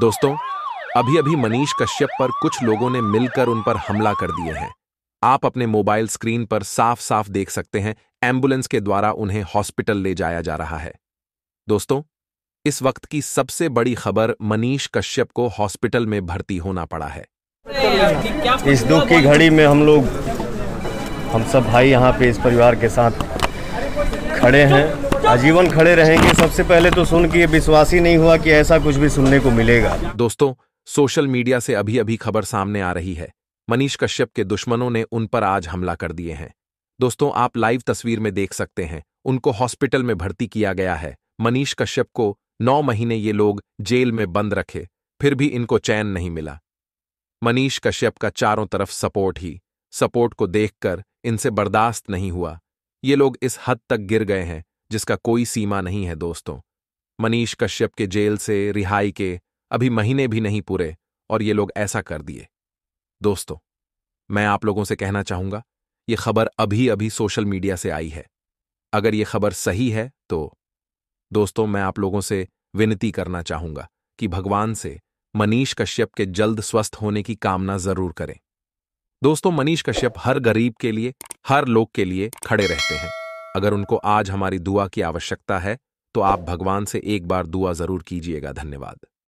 दोस्तों अभी अभी मनीष कश्यप पर कुछ लोगों ने मिलकर उन पर हमला कर दिए हैं आप अपने मोबाइल स्क्रीन पर साफ साफ देख सकते हैं एम्बुलेंस के द्वारा उन्हें हॉस्पिटल ले जाया जा रहा है दोस्तों इस वक्त की सबसे बड़ी खबर मनीष कश्यप को हॉस्पिटल में भर्ती होना पड़ा है इस दुख की घड़ी में हम लोग हम सब भाई यहाँ पे इस परिवार के साथ खड़े हैं आजीवन खड़े रहेंगे सबसे पहले तो सुन के विश्वास ही नहीं हुआ कि ऐसा कुछ भी सुनने को मिलेगा दोस्तों सोशल मीडिया से अभी अभी खबर सामने आ रही है मनीष कश्यप के दुश्मनों ने उन पर आज हमला कर दिए हैं दोस्तों आप लाइव तस्वीर में देख सकते हैं उनको हॉस्पिटल में भर्ती किया गया है मनीष कश्यप को नौ महीने ये लोग जेल में बंद रखे फिर भी इनको चैन नहीं मिला मनीष कश्यप का चारों तरफ सपोर्ट ही सपोर्ट को देखकर इनसे बर्दाश्त नहीं हुआ ये लोग इस हद तक गिर गए हैं जिसका कोई सीमा नहीं है दोस्तों मनीष कश्यप के जेल से रिहाई के अभी महीने भी नहीं पूरे और ये लोग ऐसा कर दिए दोस्तों मैं आप लोगों से कहना चाहूंगा ये खबर अभी अभी सोशल मीडिया से आई है अगर ये खबर सही है तो दोस्तों मैं आप लोगों से विनती करना चाहूंगा कि भगवान से मनीष कश्यप के जल्द स्वस्थ होने की कामना जरूर करें दोस्तों मनीष कश्यप हर गरीब के लिए हर लोग के लिए खड़े रहते हैं अगर उनको आज हमारी दुआ की आवश्यकता है तो आप भगवान से एक बार दुआ जरूर कीजिएगा धन्यवाद